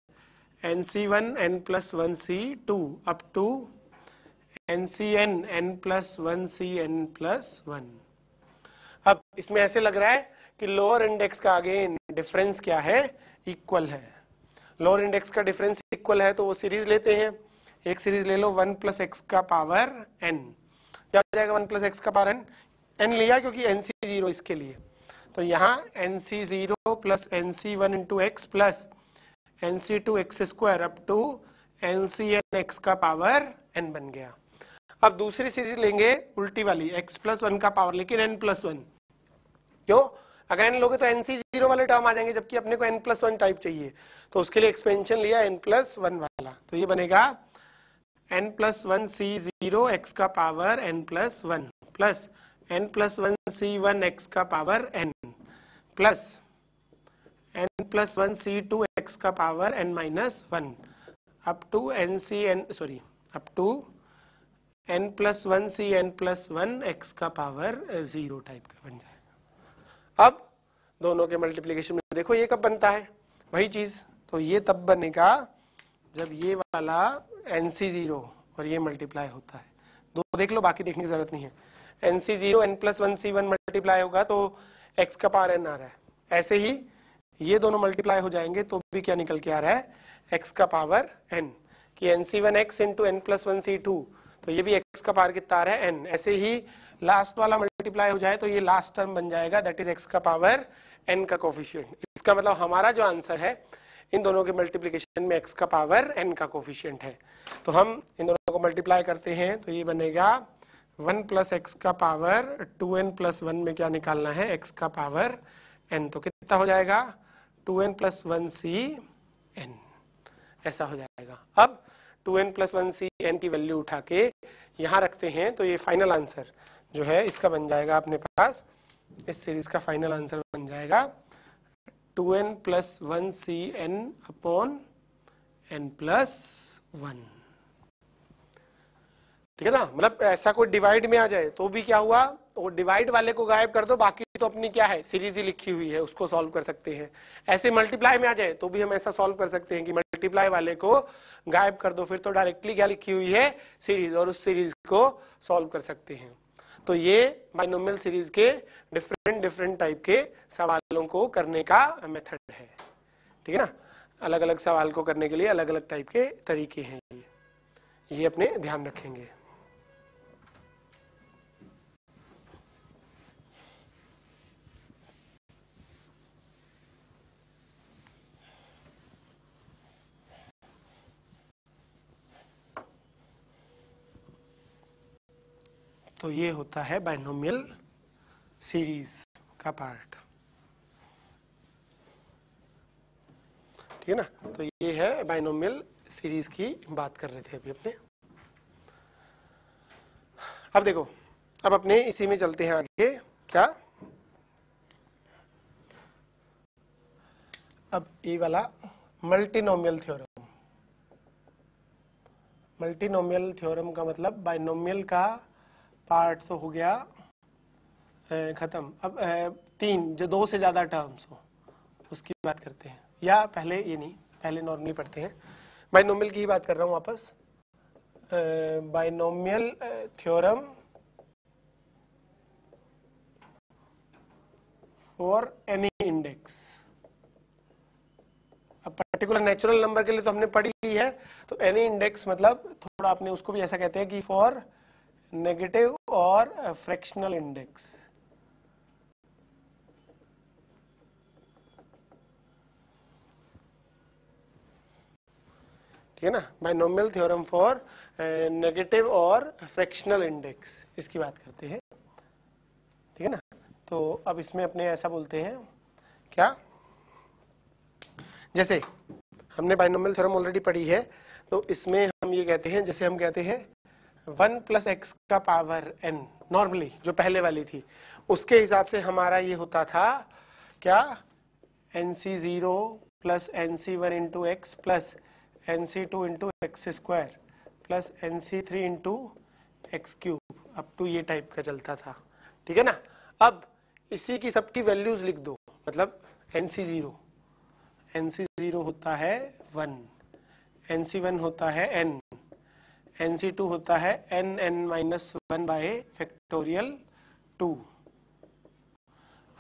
Speaker 1: N C one N plus one C two up to N C n n plus one C n plus one अब इसमें ऐसे लग रहा है कि लोअर इंडेक्स का again difference क्या है इक्वल है लोअर इंडेक्स का डिफरेंस इक्वल है तो वो सीरीज लेते हैं एक सीरीज ले लो वन प्लस एक्स का पावर एन क्या हो जाएगा वन प्लस एक्स का पावर एन एन लिया क्योंकि एन सी जीरो इसके लिए तो यहाँ n C zero plus N C one into x plus N C two x square up to N C n x का पावर एन बन गया अब दूसरी सीरीज लेंगे उल्टी वाली एक्स प्लस वन का पावर लेकिन एन प्लस वन क्यों अगर एन लोगे तो एन सी जीरो वाले टर्म आ जाएंगे जबकि अपने को एन प्लस वन टाइप चाहिए तो उसके लिए एक्सपेंशन लिया एन प्लस वन वाला तो ये बनेगा N plus one C zero x का power N plus one plus N plus one C one x का power N plus N plus one C two x का power N minus one up to N C n sorry up to N plus one C n plus one x का power zero type का बन जाए अब दोनों के multiplication में देखो ये कब बनता है वही चीज तो ये तब बनेगा जब ये वाला एन सी जीरो और ये मल्टीप्लाई होता है दो देख लो बाकी देखने की जरूरत नहीं है N C zero n plus one C one multiply होगा तो एक्स का पार एन आ रहा है ऐसे ही ये दोनों मल्टीप्लाई हो जाएंगे तो भी क्या निकल के आ रहा है एक्स का पावर एन कि एन सी one x into N plus one C two तो ये भी एक्स का पार कितना आ रहा है एन ऐसे ही लास्ट वाला मल्टीप्लाई हो जाए तो ये लास्ट टर्म बन जाएगा दैट इज एक्स का पावर एन का कोफिशियंट इसका मतलब हमारा जो आंसर है इन दोनों के मल्टीप्लीकेशन में एक्स का पावर एन का कोफिशियंट है तो हम इन दोनों को मल्टीप्लाई करते हैं तो ये बनेगा वन प्लस एक्स का power two N plus one में क्या निकालना है एक्स का पावर एन तो कितना हो जाएगा two N plus one C n ऐसा हो जाएगा अब two N plus one C n की वैल्यू उठा के यहाँ रखते हैं तो ये फाइनल आंसर जो है इसका बन जाएगा अपने पास इस सीरीज का फाइनल आंसर बन जाएगा two N plus one C n upon N plus one ठीक है ना मतलब ऐसा कोई डिवाइड में आ जाए तो भी क्या हुआ वो डिवाइड वाले को गायब कर दो बाकी तो अपनी क्या है सीरीज ही लिखी हुई है उसको सॉल्व कर सकते हैं ऐसे मल्टीप्लाई में आ जाए तो भी हम ऐसा सॉल्व कर सकते हैं कि मल्टीप्लाई वाले को गायब कर दो फिर तो डायरेक्टली क्या लिखी हुई है सीरीज और उस सीरीज को सॉल्व कर सकते हैं तो ये बाइनोमियल सीरीज के डिफरेंट डिफरेंट टाइप के सवालों को करने का मेथड है ठीक है ना अलग अलग सवाल को करने के लिए अलग अलग टाइप के तरीके हैं ये ये अपने ध्यान रखेंगे तो ये होता है बाइनोमियल सीरीज का पार्ट ठीक है ना तो ये है बाइनोमियल सीरीज की बात कर रहे थे अभी अपने अब देखो अब अपने इसी में चलते हैं आगे क्या अब ये वाला मल्टीनोमियल थ्योरम मल्टीनोमियल थ्योरम का मतलब बाइनोमियल का पार्ट तो हो गया ख़त्म अब तीन जो दो से ज़्यादा टर्म्स हो उसकी बात करते हैं या पहले ये नहीं पहले नॉर्मली पढ़ते हैं बाइनोमियल की ही बात कर रहा हूं वापस binomial theorem for any index अब पर्टिकुलर नेचुरल नंबर के लिए तो हमने पढ़ी ली है तो एनी इंडेक्स मतलब थोड़ा आपने उसको भी ऐसा कहते हैं कि for negative or a fractional index. ठीक है ना बाइनोमियल थ्योरम फॉर नेगेटिव और फ्रैक्शनल इंडेक्स इसकी बात करते हैं ठीक है ना तो अब इसमें अपने ऐसा बोलते हैं क्या जैसे हमने बाइनोमियल थ्योरम ऑलरेडी पढ़ी है तो इसमें हम ये कहते हैं जैसे हम कहते हैं वन प्लस एक्स का पावर एन नॉर्मली जो पहले वाली थी उसके हिसाब से हमारा ये होता था क्या N C zero plus N C one into x plus N C two into x square plus N C three into x cube up to ये टाइप का चलता था ठीक है ना अब इसी की सबकी वैल्यूज लिख दो मतलब N C zero N C zero होता है वन एन सी वन होता है एन एन सी टू होता है n n minus one by factorial two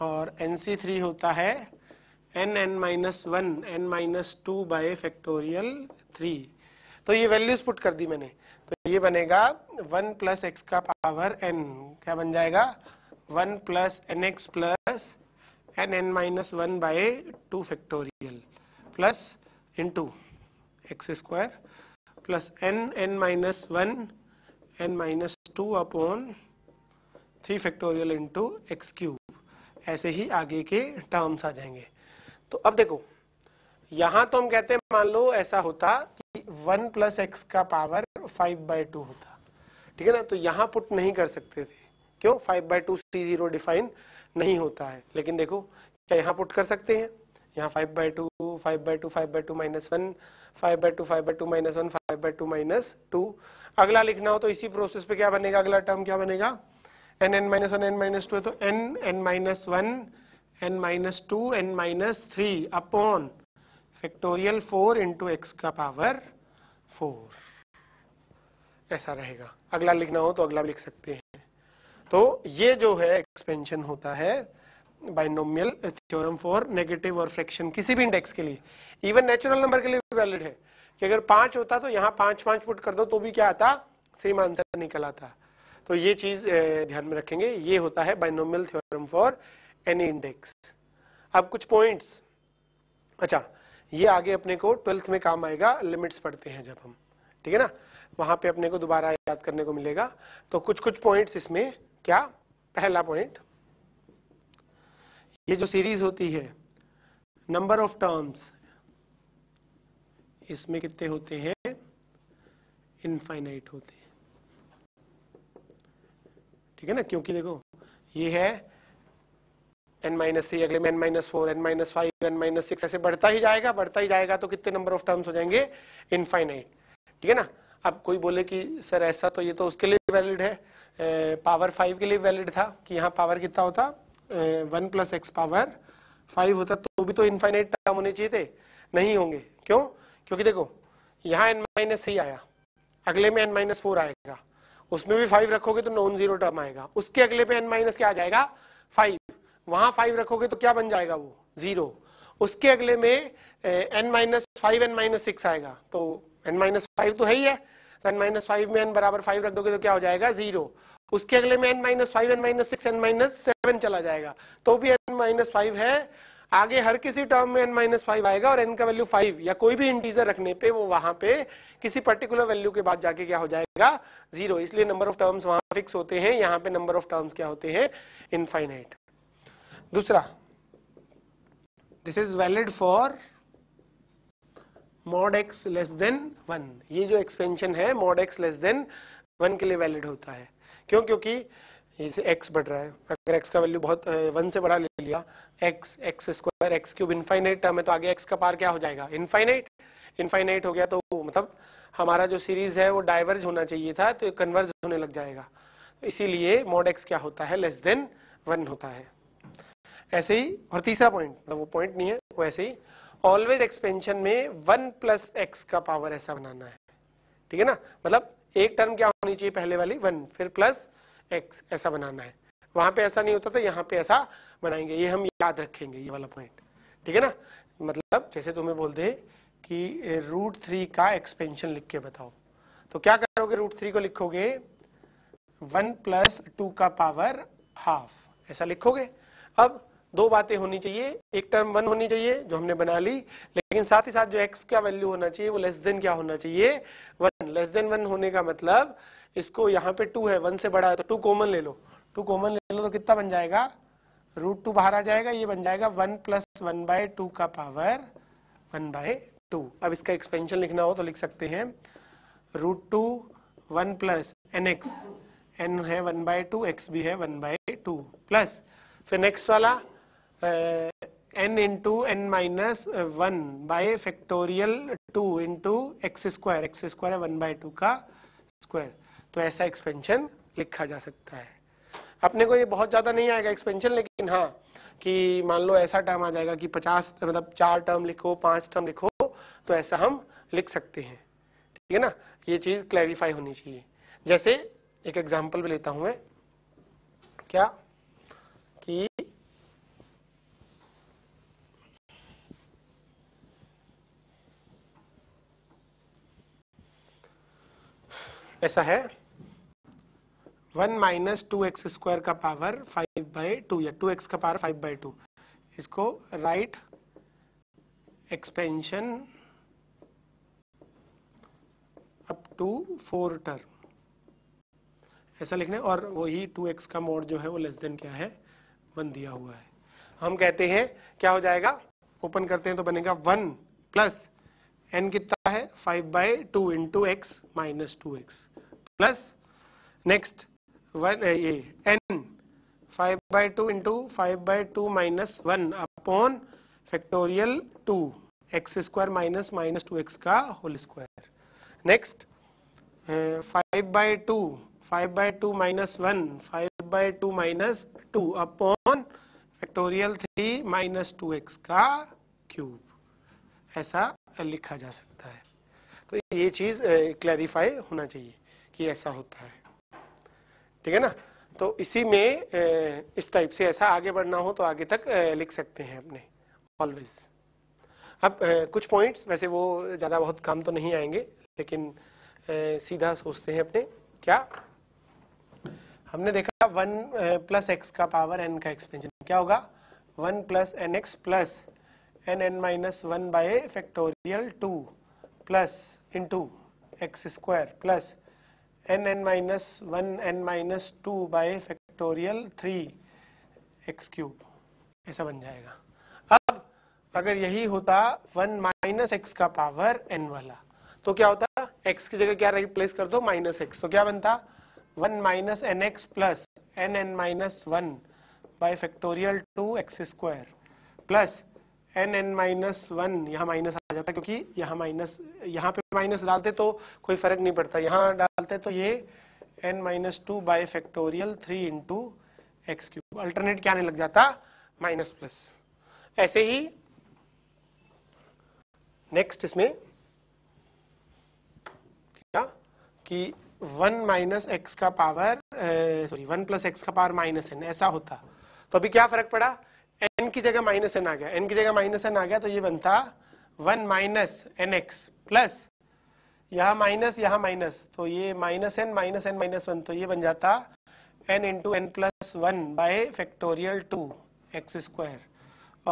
Speaker 1: और एन सी थ्री होता है n n minus one n minus two by factorial three तो ये वैल्यूज पुट कर दी मैंने तो ये बनेगा वन प्लस एक्स का पावर एन क्या बन जाएगा one plus n x plus n n minus one by two factorial plus two x square plus n n minus one n minus two upon three factorial into x cube ऐसे ही आगे के terms आ जाएंगे तो अब देखो यहां तो हम कहते हैं मान लो ऐसा होता कि वन प्लस एक्स का पावर फाइव बाय टू होता ठीक है ना तो यहाँ पुट नहीं कर सकते थे क्यों five by two C zero define नहीं होता है लेकिन देखो क्या यहाँ पुट कर सकते हैं यहाँ five by two five by two five by two minus one five by two five by two minus one five five by two minus two अगला लिखना हो तो इसी प्रोसेस पे क्या बनेगा अगला टर्म क्या बनेगा n n minus one n minus two है तो n n minus one n minus two N minus three upon factorial four into x का पावर फोर ऐसा रहेगा अगला लिखना हो तो अगला लिख सकते हैं तो ये जो है एक्सपेंशन होता है बाइनोमियल थ्योरम फॉर नेगेटिव और फ्रैक्शन किसी भी इंडेक्स के लिए इवन नेचुरल नंबर के लिए भी वैलिड है कि अगर पांच होता तो यहाँ पांच पांच फुट कर दो तो भी क्या आता सेम आंसर निकल आता तो ये चीज ध्यान में रखेंगे ये होता है binomial theorem for any index अब कुछ पॉइंट्स अच्छा ये आगे अपने को ट्वेल्थ में काम आएगा लिमिट्स पढ़ते हैं जब हम ठीक है ना वहां पे अपने को दोबारा याद करने को मिलेगा तो कुछ कुछ पॉइंट्स इसमें क्या पहला पॉइंट ये जो सीरीज होती है नंबर ऑफ टर्म्स इसमें कितने होते हैं इनफाइनाइट होते हैं ठीक है ना क्योंकि देखो ये है एन माइनस थ्री अगले में n minus four n minus five n minus six ऐसे बढ़ता ही जाएगा बढ़ता ही जाएगा तो कितने नंबर ऑफ टर्म्स हो जाएंगे इनफाइनाइट ठीक है ना अब कोई बोले कि सर ऐसा तो ये तो उसके लिए वैलिड है पावर फाइव के लिए वैलिड था कि यहाँ पावर कितना होता one plus x power five होता तो भी तो इनफाइनाइट टर्म होने चाहिए थे नहीं होंगे क्यों क्योंकि देखो यहां एन माइनस थ्री आया अगले में एन माइनस फोर आएगा उसमें भी फाइव रखोगे तो नॉन जीरो टर्म आएगा उसके अगले पे एन माइनस क्या आ जाएगा फाइव वहां फाइव रखोगे तो क्या बन जाएगा वो जीरो उसके अगले में n minus five n minus six आएगा तो एन माइनस फाइव तो है ही है तो एन माइनस फाइव में एन बराबर फाइव रख दोगे तो क्या हो जाएगा जीरो उसके अगले में n minus five n minus six n minus seven चला जाएगा तो भी एन माइनस फाइव है आगे हर किसी टर्म में एन माइनस फाइव आएगा और एन का वैल्यू फाइव या कोई भी इंटीजर रखने पे वो वहां पे किसी पर्टिकुलर वैल्यू के बाद जाके क्या हो जाएगा जीरो इसलिए नंबर ऑफ टर्म्स वहां फिक्स होते हैं यहां पे नंबर ऑफ टर्म्स क्या होते हैं इनफाइनाइट दूसरा this is valid for mod x less than one ये जो एक्सपेंशन है mod x less than one के लिए वैलिड होता है क्यों क्योंकि जैसे x बढ़ रहा है अगर x का वैल्यू बहुत वन से बढ़ा ले लिया x x square x cube infinite term है तो आगे x का पार क्या हो जाएगा इनफाइनाइट इनफाइनाइट हो गया तो मतलब हमारा जो सीरीज है वो डाइवर्ज होना चाहिए था तो कन्वर्ज होने लग जाएगा इसीलिए मॉड x क्या होता है लेस देन वन होता है ऐसे ही और तीसरा पॉइंट मतलब वो पॉइंट नहीं है वो ऐसे ही ऑलवेज एक्सपेंशन में वन प्लस एक्स का पावर ऐसा बनाना है ठीक है ना मतलब एक टर्म क्या होनी चाहिए पहले वाली वन फिर प्लस एक्स ऐसा बनाना है वहां पे ऐसा नहीं होता था यहाँ पे ऐसा बनाएंगे ये हम याद रखेंगे ये वाला पॉइंट ठीक है ना मतलब जैसे तुम्हें बोलते दे कि रूट थ्री का एक्सपेंशन लिख के बताओ तो क्या करोगे रूट थ्री को लिखोगे वन प्लस टू का पावर हाफ ऐसा लिखोगे अब दो बातें होनी चाहिए एक टर्म वन होनी चाहिए जो हमने बना ली लेकिन साथ ही साथ जो एक्स का वैल्यू होना चाहिए वो लेस देन क्या होना चाहिए वन लेस देन वन होने का मतलब इसको यहाँ पे टू है वन से बड़ा है तो टू कॉमन ले लो टू कॉमन ले लो तो कितना बन जाएगा रूट टू बाहर आ जाएगा ये बन जाएगा one plus one by two का पावर वन बाय टू अब इसका एक्सपेंशन लिखना हो तो लिख सकते हैं root two one plus n x n है वन बाय टू एक्स भी है वन बाय टू प्लस फिर नेक्स्ट वाला n into n minus one by factorial two into x square x square है वन बाय टू का square तो ऐसा expansion लिखा जा सकता है अपने को ये बहुत ज़्यादा नहीं आएगा एक्सपेंशन लेकिन हाँ कि मान लो ऐसा टर्म आ जाएगा कि पचास मतलब चार टर्म लिखो पांच टर्म लिखो तो ऐसा हम लिख सकते हैं ठीक है ना ये चीज़ क्लैरिफाई होनी चाहिए जैसे एक एग्जाम्पल भी लेता हूं मैं क्या कि ऐसा है one minus two x square का पावर फाइव बाई टू या टू एक्स का पावर फाइव बाई टू इसको write expansion up to four term ऐसा लिखना और वही टू एक्स का मोड जो है वो लेस देन क्या है वन दिया हुआ है हम कहते हैं क्या हो जाएगा ओपन करते हैं तो बनेगा वन प्लस एन कितना है five by two into x minus two x plus next one ये n five by two into five by two minus one upon factorial two x square minus minus two x का whole square next five by two five by two minus one five by two minus two upon factorial three minus two x का cube ऐसा लिखा जा सकता है तो ये चीज़ clarify uh, होना चाहिए कि ऐसा होता है ठीक है ना तो इसी में इस टाइप से ऐसा आगे बढ़ना हो तो आगे तक लिख सकते हैं अपने ऑलवेज अब कुछ पॉइंट्स वैसे वो ज़्यादा बहुत काम तो नहीं आएंगे लेकिन सीधा सोचते हैं अपने क्या हमने देखा वन प्लस एक्स का पावर एन का एक्सपेंशन क्या होगा one plus n x plus n n minus one by factorial two plus into x square plus n n minus 1 n minus 2 by factorial 3 x cube ऐसा बन जाएगा अब अगर यही होता 1 माइनस एक्स का पावर n वाला तो क्या होता x की जगह क्या रिप्लेस कर दो माइनस एक्स तो क्या बनता 1 minus n x plus n n minus one by factorial two x square plus n n minus one यहाँ माइनस आ जाता है क्योंकि यहाँ माइनस यहाँ पे माइनस डालते तो कोई फर्क नहीं पड़ता यहाँ डालते तो ये n minus two by factorial three into x cube alternate क्या आने लग जाता माइनस प्लस ऐसे ही नेक्स्ट इसमें क्या कि वन माइनस एक्स का power sorry one plus x का पावर माइनस एन ऐसा होता तो अभी क्या फर्क पड़ा एन की जगह माइनस एन आ गया एन की जगह माइनस एन आ गया तो ये बनता one minus n x plus यहाँ माइनस यहाँ माइनस तो ये minus n minus n minus one तो ये बन जाता n into N plus one by factorial two x square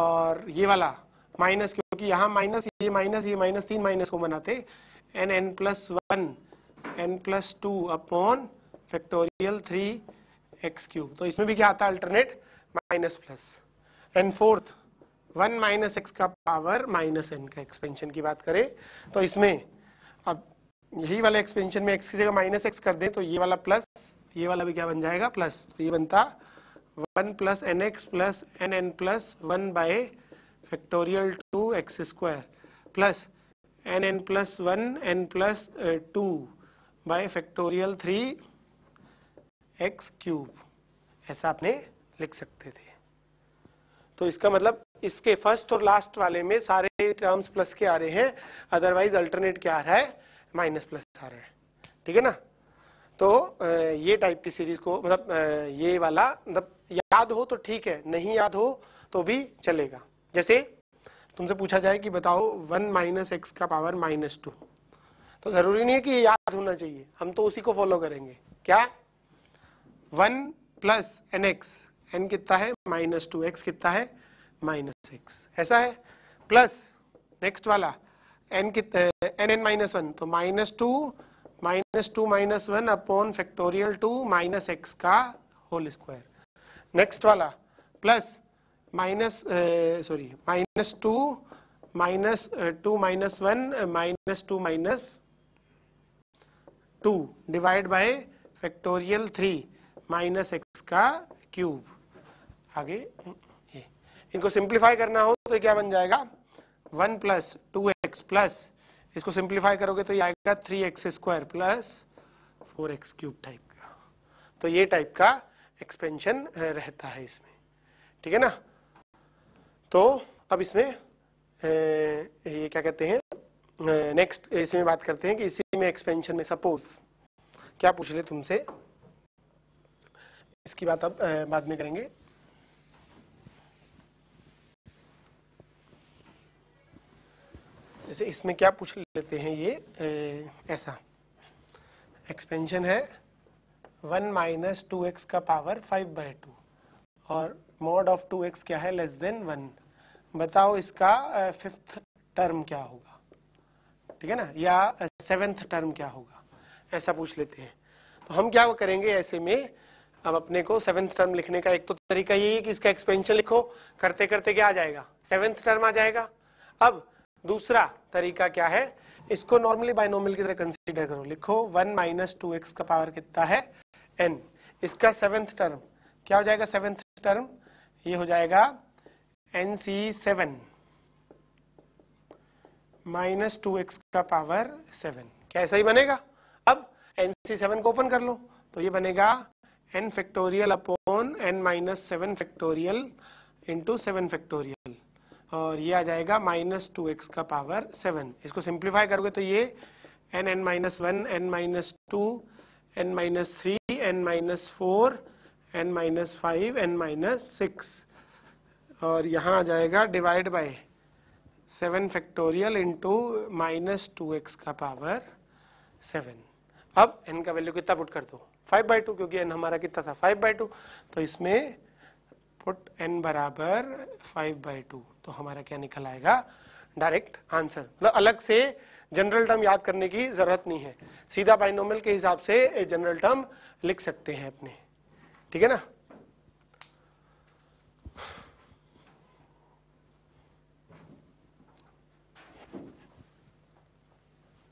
Speaker 1: और ये वाला माइनस क्योंकि यहाँ माइनस ये माइनस ये माइनस तीन माइनस को बनाते n n plus one N plus two upon factorial three x cube तो इसमें भी क्या आता है alternate minus plus and fourth one minus x का पावर माइनस एन का एक्सपेंशन की बात करें तो इसमें अब यही वाला एक्सपेंशन में एक्स की जगह माइनस एक्स कर दें तो ये वाला प्लस ये वाला भी क्या बन जाएगा प्लस तो ये बनता one plus n x plus n n plus one by factorial two x square plus n n plus one N plus two by factorial three x cube ऐसा आपने लिख सकते थे तो इसका मतलब इसके फर्स्ट और लास्ट वाले में सारे टर्म्स प्लस के आ रहे हैं अदरवाइज अल्टरनेट क्या आ रहा है माइनस प्लस आ रहा है ठीक है ना तो ये टाइप की सीरीज को मतलब ये वाला मतलब याद हो तो ठीक है नहीं याद हो तो भी चलेगा जैसे तुमसे पूछा जाए कि बताओ वन माइनस एक्स का पावर माइनस टू तो जरूरी नहीं है कि ये याद होना चाहिए हम तो उसी को फॉलो करेंगे क्या one plus n x n कितना है माइनस टू एक्स कितना है माइनस एक्स ऐसा है प्लस नेक्स्ट वाला एन कितना एन एन माइनस वन तो minus two minus two minus one upon factorial two minus x का होल स्क्वायर नेक्स्ट वाला plus minus sorry minus two minus two minus one minus two minus two divide by factorial three minus x का cube आगे ये इनको simplify करना हो तो क्या बन जाएगा one plus two x plus इसको सिंप्लीफाई करोगे तो ये आएगा three x square plus four x cube type का तो ये टाइप का एक्सपेंशन रहता है इसमें ठीक है ना तो अब इसमें ये क्या कहते हैं नेक्स्ट इसमें बात करते हैं कि इसी में एक्सपेंशन में सपोज क्या पूछ ले तुमसे इसकी बात अब बाद में करेंगे जैसे इसमें क्या पूछ लेते हैं ये ए, ऐसा एक्सपेंशन है वन माइनस टू एक्स का पावर फाइव बाय टू और मोड ऑफ टू एक्स क्या है लेस देन वन बताओ इसका फिफ्थ टर्म क्या होगा ठीक है ना या सेवेंथ टर्म क्या होगा ऐसा पूछ लेते हैं तो हम क्या करेंगे ऐसे में अब अपने को सेवेंथ टर्म लिखने का एक तो तरीका यही है कि इसका एक्सपेंशन लिखो करते करते क्या आ जाएगा सेवेंथ टर्म आ जाएगा अब दूसरा तरीका क्या है इसको नॉर्मली बाइनोमियल की तरह कंसीडर करो लिखो वन माइनस टू एक्स का पावर कितना है एन इसका सेवेंथ टर्म क्या हो जाएगा सेवेंथ टर्म ये हो जाएगा N C seven minus two x का पावर सेवन क्या ऐसा ही बनेगा अब एन सी सेवन को ओपन कर लो तो ये बनेगा n factorial upon n minus seven factorial into seven factorial और ये आ जाएगा माइनस टू एक्स का पावर सेवन इसको सिंप्लीफाई करोगे तो ये n n minus one n minus two N minus three n minus four n minus five n minus six और यहाँ आ जाएगा divide by seven factorial into minus two x का पावर सेवन अब एन का वैल्यू कितना put कर दो फाइव बाई टू क्योंकि एन हमारा कितना था फाइव बाई टू तो इसमें पुट एन बराबर फाइव बाई टू तो हमारा क्या निकल आएगा डायरेक्ट आंसर मतलब अलग से जनरल टर्म याद करने की जरूरत नहीं है सीधा बाइनोमल के हिसाब से जनरल टर्म लिख सकते हैं अपने ठीक है ना